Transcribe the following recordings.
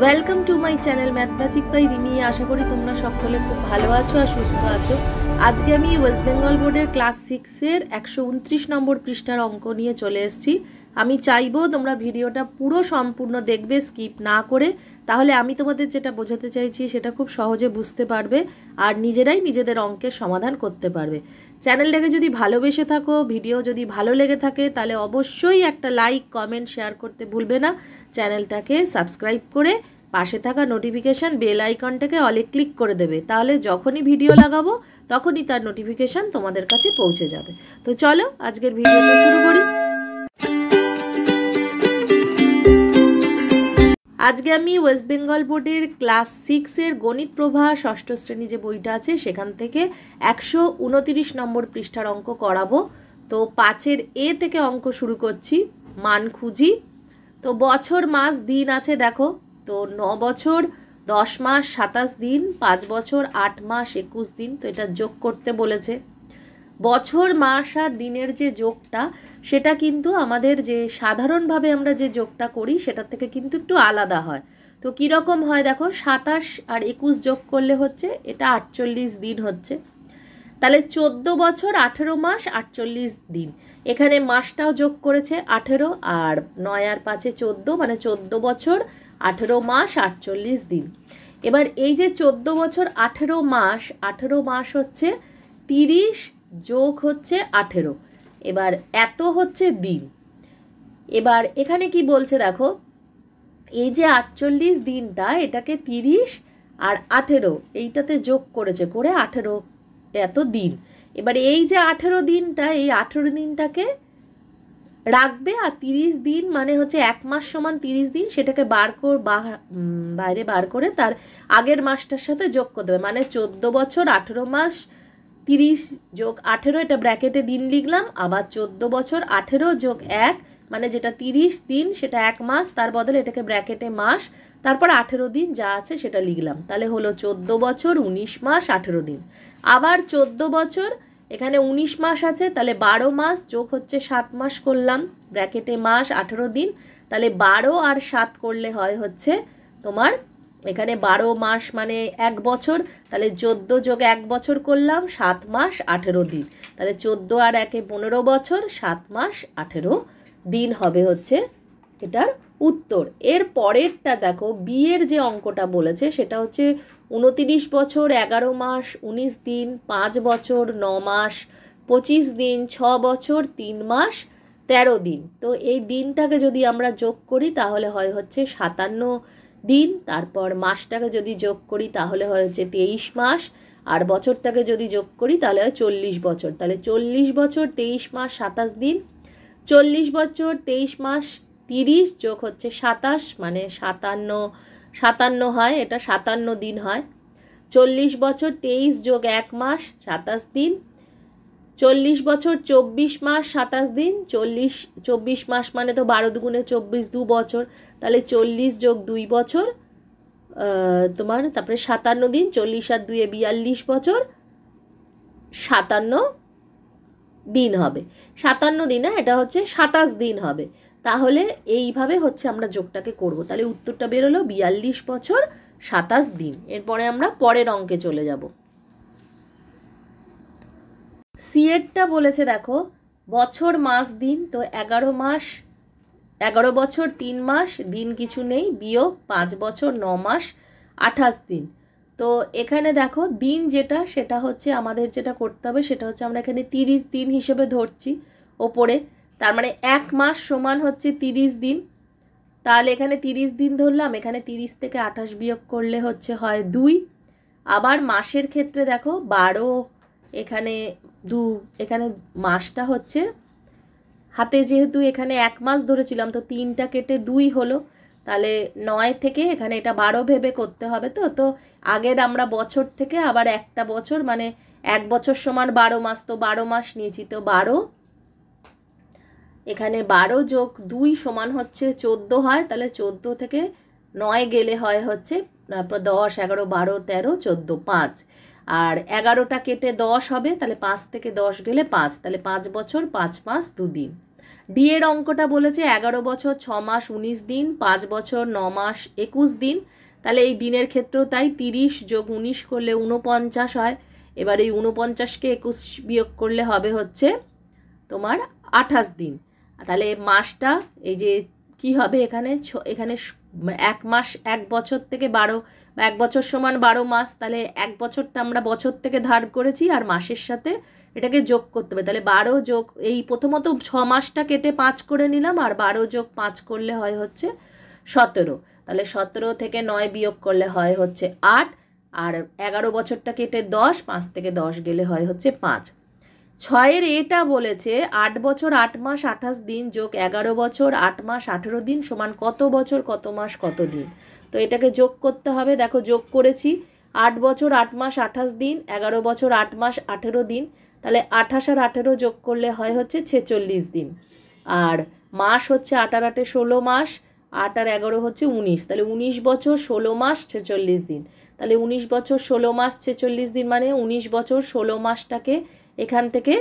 welcome to my channel math by Rimi আশা করি তোমরা সকলে খুব ভালো আছো আর সুস্থ আছো আজকে আমি ওয়েস্ট বেঙ্গল বোর্ডের ক্লাস সিক্সের একশো উনত্রিশ নম্বর পৃষ্ঠার অঙ্ক নিয়ে চলে এসেছি আমি চাইবো তোমরা ভিডিওটা পুরো সম্পূর্ণ দেখবে স্কিপ না করে তাহলে আমি তোমাদের যেটা বোঝাতে চাইছি সেটা খুব সহজে বুঝতে পারবে আর নিজেরাই নিজেদের অঙ্কের সমাধান করতে পারবে চ্যানেলটাকে যদি ভালোবেসে থাকো ভিডিও যদি ভালো লেগে থাকে তাহলে অবশ্যই একটা লাইক কমেন্ট শেয়ার করতে ভুলবে না চ্যানেলটাকে সাবস্ক্রাইব করে পাশে থাকা নোটিফিকেশান বেল আইকনটাকে অলে ক্লিক করে দেবে তাহলে যখনই ভিডিও লাগাবো তখনই তার নোটিফিকেশান তোমাদের কাছে পৌঁছে যাবে তো চলো আজকের ভিডিওটা শুরু করি আজকে আমি ওয়েস্ট বেঙ্গল বোর্ডের ক্লাস সিক্সের গণিত প্রভা ষষ্ঠ শ্রেণী যে বইটা আছে সেখান থেকে একশো উনতিরিশ নম্বর পৃষ্ঠার অঙ্ক করাবো তো পাঁচের এ থেকে অঙ্ক শুরু করছি মান খুঁজি তো বছর মাস দিন আছে দেখো তো ন বছর দশ মাস সাতাশ দিন পাঁচ বছর আট মাস একুশ দিন তো এটা যোগ করতে বলেছে বছর মাস আর দিনের যে যোগটা সেটা কিন্তু আমাদের যে সাধারণভাবে আমরা যে যোগটা করি সেটা থেকে কিন্তু একটু আলাদা হয় তো কীরকম হয় দেখো সাতাশ আর একুশ যোগ করলে হচ্ছে এটা আটচল্লিশ দিন হচ্ছে তাহলে চোদ্দো বছর আঠেরো মাস আটচল্লিশ দিন এখানে মাসটাও যোগ করেছে আঠেরো আর নয় আর পাঁচে চোদ্দো মানে চোদ্দো বছর আঠেরো মাস আটচল্লিশ দিন এবার এই যে চোদ্দো বছর আঠেরো মাস আঠেরো মাস হচ্ছে তিরিশ যোগ হচ্ছে আঠেরো এবার এত হচ্ছে দিন এবার এখানে কি বলছে দেখো এই যে আটচল্লিশ দিনটা এটাকে তিরিশ আর আঠেরো এইটাতে যোগ করেছে করে আঠেরো এত দিন এবার এই যে আঠেরো দিনটা এই আঠেরো দিনটাকে রাখবে আর তিরিশ দিন মানে হচ্ছে এক মাস সমান তিরিশ দিন সেটাকে বার কর বাইরে বার করে তার আগের মাসটার সাথে যোগ করে দেবে মানে চোদ্দ বছর আঠেরো মাস তিরিশ যোগ আঠেরো এটা ব্র্যাকেটে দিন লিখলাম আবার চোদ্দো বছর আঠেরো যোগ এক মানে যেটা তিরিশ দিন সেটা এক মাস তার বদলে এটাকে ব্র্যাকেটে মাস তারপর আঠেরো দিন যা আছে সেটা লিখলাম তাহলে হলো চোদ্দো বছর উনিশ মাস আঠেরো দিন আবার চোদ্দ বছর এখানে ১৯ মাস আছে তাহলে ১২ মাস যোগ হচ্ছে সাত মাস করলাম ব্র্যাকেটে মাস ১৮ দিন তাহলে ১২ আর সাত করলে হয় হচ্ছে তোমার এখানে ১২ মাস মানে এক বছর তাহলে চোদ্দ যোগ এক বছর করলাম সাত মাস ১৮ দিন তাহলে চোদ্দ আর একে পনেরো বছর সাত মাস ১৮ দিন হবে হচ্ছে এটার উত্তর এর পরেরটা দেখো বিয়ের যে অঙ্কটা বলেছে সেটা হচ্ছে উনতিরিশ বছর এগারো মাস উনিশ দিন পাঁচ বছর ন মাস পঁচিশ দিন ছ বছর তিন মাস তেরো দিন তো এই দিনটাকে যদি আমরা যোগ করি তাহলে হয় হচ্ছে সাতান্ন দিন তারপর মাসটাকে যদি যোগ করি তাহলে হয় হচ্ছে তেইশ মাস আর বছরটাকে যদি যোগ করি তাহলে হয় চল্লিশ বছর তাহলে চল্লিশ বছর তেইশ মাস সাতাশ দিন চল্লিশ বছর তেইশ মাস তিরিশ যোগ হচ্ছে সাতাশ মানে সাতান্ন সাতান্ন হয় এটা সাতান্ন দিন হয় চল্লিশ বছর তেইশ যোগ এক মাস সাতাশ দিন চল্লিশ বছর চব্বিশ মাস সাতাশ দিন চল্লিশ চব্বিশ মাস মানে তো বারো দুগুণে চব্বিশ দু বছর তাহলে চল্লিশ যোগ দুই বছর তোমার তারপরে সাতান্ন দিন চল্লিশ আর দুয়ে বিয়াল্লিশ বছর সাতান্ন দিন হবে সাতান্ন দিন এটা হচ্ছে সাতাশ দিন হবে তাহলে এইভাবে হচ্ছে আমরা যোগটাকে করব তাহলে উত্তরটা বেরোলো বিয়াল্লিশ বছর সাতাশ দিন এরপরে আমরা পরের অঙ্কে চলে যাব সিএডটা বলেছে দেখো বছর মাস দিন তো এগারো মাস এগারো বছর তিন মাস দিন কিছু নেই বিয়োগ পাঁচ বছর ন মাস আঠাশ দিন তো এখানে দেখো দিন যেটা সেটা হচ্ছে আমাদের যেটা করতে হবে সেটা হচ্ছে আমরা এখানে তিরিশ দিন হিসেবে ধরছি ওপরে তার মানে এক মাস সমান হচ্ছে তিরিশ দিন তাহলে এখানে তিরিশ দিন ধরলাম এখানে তিরিশ থেকে আঠাশ বিয়োগ করলে হচ্ছে হয় দুই আবার মাসের ক্ষেত্রে দেখো বারো এখানে দু এখানে মাসটা হচ্ছে হাতে যেহেতু এখানে এক মাস ধরেছিলাম তো তিনটা কেটে দুই হলো তাহলে নয় থেকে এখানে এটা বারো ভেবে করতে হবে তো তো আগের আমরা বছর থেকে আবার একটা বছর মানে এক বছর সমান বারো মাস তো বারো মাস নিয়েছি তো বারো এখানে বারো যোগ দুই সমান হচ্ছে চোদ্দো হয় তাহলে চোদ্দো থেকে নয় গেলে হয় হচ্ছে তারপর দশ এগারো বারো তেরো চোদ্দো পাঁচ আর এগারোটা কেটে দশ হবে তাহলে পাঁচ থেকে দশ গেলে পাঁচ তাহলে পাঁচ বছর পাঁচ পাঁচ দুদিন ডি এর অঙ্কটা বলেছে এগারো বছর ছ মাস উনিশ দিন পাঁচ বছর ন মাস একুশ দিন তাহলে এই দিনের ক্ষেত্রেও তাই তিরিশ যোগ উনিশ করলে উনপঞ্চাশ হয় এবার এই উনপঞ্চাশকে একুশ বিয়োগ করলে হবে হচ্ছে তোমার আঠাশ দিন তাহলে মাসটা এই যে কি হবে এখানে এখানে এক মাস এক বছর থেকে বারো বা এক বছর সমান বারো মাস তাহলে এক বছরটা আমরা বছর থেকে ধার করেছি আর মাসের সাথে এটাকে যোগ করতে হবে তাহলে বারো যোগ এই প্রথমত ছ মাসটা কেটে পাঁচ করে নিলাম আর বারো যোগ পাঁচ করলে হয় হচ্ছে সতেরো তাহলে সতেরো থেকে নয় বিয়োগ করলে হয় হচ্ছে আট আর এগারো বছরটা কেটে দশ পাঁচ থেকে দশ গেলে হয় হচ্ছে পাঁচ ছয়ের এটা বলেছে আট বছর আট মাস আঠাশ দিন যোগ এগারো বছর আট মাস আঠেরো দিন সমান কত বছর কত মাস কত দিন তো এটাকে যোগ করতে হবে দেখো যোগ করেছি আট বছর আট মাস আঠাশ দিন এগারো বছর আট মাস আঠেরো দিন তাহলে আঠাশ আর আঠেরো যোগ করলে হয় হচ্ছে ছেচল্লিশ দিন আর মাস হচ্ছে আট আর আটে ষোলো মাস আট আর এগারো হচ্ছে উনিশ তাহলে উনিশ বছর ষোলো মাস ছেচল্লিশ দিন তাহলে উনিশ বছর ষোলো মাস ছেচল্লিশ দিন মানে উনিশ বছর ষোলো মাসটাকে এখান থেকে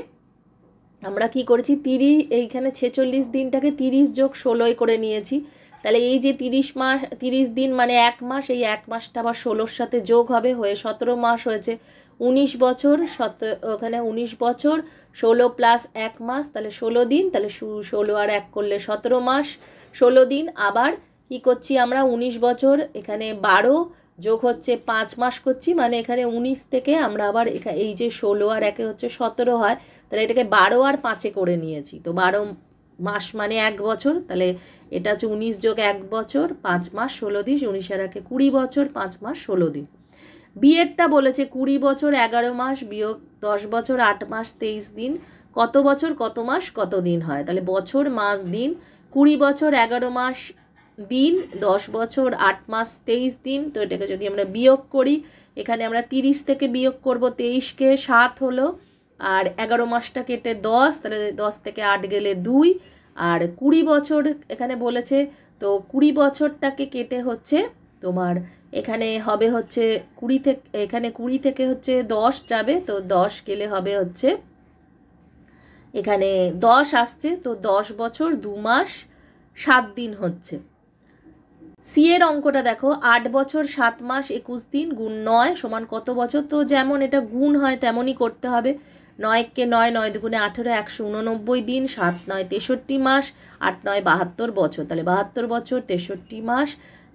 আমরা কি করেছি তিরিশ এইখানে ছেচল্লিশ দিনটাকে তিরিশ যোগ ষোলোয় করে নিয়েছি তাহলে এই যে তিরিশ মাস তিরিশ দিন মানে এক মাস এই এক মাসটা আবার ষোলোর সাথে যোগ হবে হয়ে সতেরো মাস হয়েছে উনিশ বছর সত ওখানে উনিশ বছর ষোলো প্লাস এক মাস তাহলে ষোলো দিন তাহলে ষোলো আর এক করলে সতেরো মাস ষোলো দিন আবার কি করছি আমরা উনিশ বছর এখানে বারো যোগ হচ্ছে পাঁচ মাস করছি মানে এখানে উনিশ থেকে আমরা আবার এখানে এই যে ষোলো আর একে হচ্ছে সতেরো হয় তাহলে এটাকে বারো আর পাঁচে করে নিয়েছি তো বারো মাস মানে এক বছর তাহলে এটা হচ্ছে উনিশ যোগ এক বছর পাঁচ মাস ষোলো দিন উনিশ আর একে কুড়ি বছর পাঁচ মাস ষোলো দিন বিয়েরটা বলেছে কুড়ি বছর এগারো মাস বিয়োগ দশ বছর আট মাস তেইশ দিন কত বছর কত মাস কত দিন হয় তাহলে বছর মাস দিন কুড়ি বছর এগারো মাস দিন দশ বছর আট মাস তেইশ দিন তো এটাকে যদি আমরা বিয়োগ করি এখানে আমরা তিরিশ থেকে বিয়োগ করব তেইশকে সাত হলো আর এগারো মাসটা কেটে দশ তাহলে দশ থেকে আট গেলে দুই আর কুড়ি বছর এখানে বলেছে তো কুড়ি বছরটাকে কেটে হচ্ছে তোমার এখানে হবে হচ্ছে কুড়ি থেকে এখানে কুড়ি থেকে হচ্ছে দশ যাবে তো দশ গেলে হবে হচ্ছে এখানে দশ আসছে তো দশ বছর দু মাস সাত দিন হচ্ছে সি এর অঙ্কটা দেখো আট বছর সাত মাস একুশ দিন গুণ নয় সমান কত বছর তো যেমন এটা গুণ হয় তেমনই করতে হবে নয়কে নয় নয় দুগুণে আঠেরো একশো উননব্বই দিন সাত নয় তেষট্টি মাস আট নয় বাহাত্তর বছর তাহলে বাহাত্তর বছর তেষট্টি মাস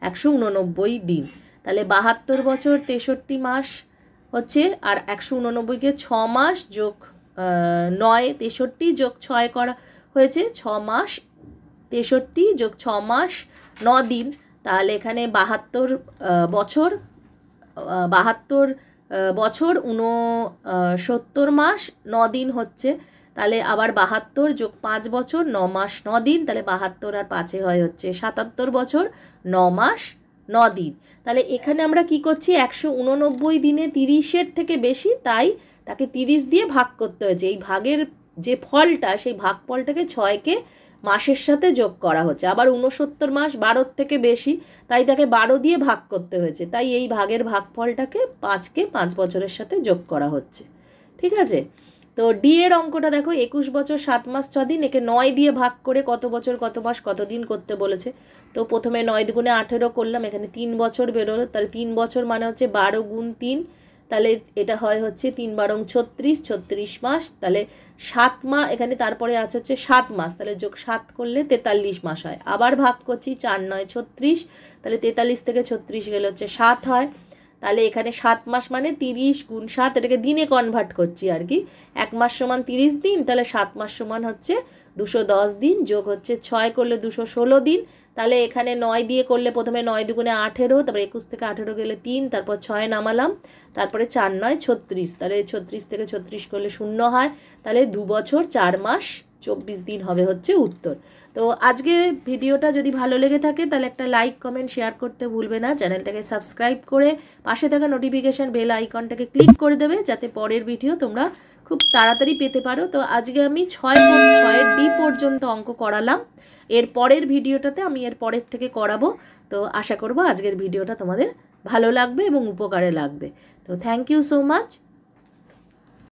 একশো উননব্বই দিন তাহলে বাহাত্তর বছর তেষট্টি মাস হচ্ছে আর একশো উননব্বইকে ছ মাস যোগ নয় তেষট্টি যোগ ছয় করা হয়েছে ছ মাস তেষট্টি যোগ ছ মাস ন দিন তাহলে এখানে বাহাত্তর বছর বাহাত্তর বছর উনসত্তর মাস ন দিন হচ্ছে তাহলে আবার বাহাত্তর যোগ পাঁচ বছর ন মাস ন দিন তাহলে বাহাত্তর আর পাঁচে হয় হচ্ছে সাতাত্তর বছর ন মাস ন দিন তাহলে এখানে আমরা কি করছি একশো উননব্বই দিনে তিরিশের থেকে বেশি তাই তাকে তিরিশ দিয়ে ভাগ করতে হয়েছে এই ভাগের যে ফলটা সেই ভাগ ফলটাকে ছয়কে মাসের সাথে যোগ করা হচ্ছে আবার উনসত্তর মাস বারোর থেকে বেশি তাই তাকে বারো দিয়ে ভাগ করতে হয়েছে তাই এই ভাগের ভাগফলটাকে পাঁচকে পাঁচ বছরের সাথে যোগ করা হচ্ছে ঠিক আছে তো ডি এর অঙ্কটা দেখো একুশ বছর সাত মাস ছ দিন একে নয় দিয়ে ভাগ করে কত বছর কত মাস কত দিন করতে বলেছে তো প্রথমে নয় দুগুণে আঠেরো করলাম এখানে তিন বছর বেরোলো তাহলে তিন বছর মানে হচ্ছে বারো গুণ তিন তাহলে এটা হয় হচ্ছে তিন বারং ছত্রিশ ছত্রিশ মাস তাহলে সাত মা এখানে তারপরে আছে হচ্ছে সাত মাস তাহলে যোগ সাত করলে তেতাল্লিশ মাস হয় আবার ভাগ করছি চার নয় ছত্রিশ তাহলে তেতাল্লিশ থেকে ছত্রিশ গেলে হচ্ছে সাত হয় তাহলে এখানে সাত মাস মানে তিরিশ গুণ সাত এটাকে দিনে কনভার্ট করছি আর কি এক মাস সমান তিরিশ দিন তাহলে সাত মাস সমান হচ্ছে দুশো দশ দিন যোগ হচ্ছে ছয় করলে দুশো ষোলো দিন তাহলে এখানে নয় দিয়ে করলে প্রথমে নয় দুগুণে আঠেরো তারপরে একুশ থেকে আঠেরো গেলে তিন তারপর ছয় নামালাম তারপরে চার নয় ছত্রিশ তাহলে ছত্রিশ থেকে ছত্রিশ করলে শূন্য হয় তাহলে দু বছর চার মাস চব্বিশ দিন হবে হচ্ছে উত্তর তো আজকে ভিডিওটা যদি ভালো লেগে থাকে তাহলে একটা লাইক কমেন্ট শেয়ার করতে ভুলবে না চ্যানেলটাকে সাবস্ক্রাইব করে পাশে থাকা নোটিফিকেশান বেল আইকনটাকে ক্লিক করে দেবে যাতে পরের ভিডিও তোমরা খুব তাড়াতাড়ি পেতে পারো তো আজকে আমি ছয় ছয়ের ডি পর্যন্ত অঙ্ক করালাম এর পরের ভিডিওটাতে আমি এর পরের থেকে করাবো তো আশা করব আজকের ভিডিওটা তোমাদের ভালো লাগবে এবং উপকারে লাগবে তো থ্যাংক ইউ সো মাচ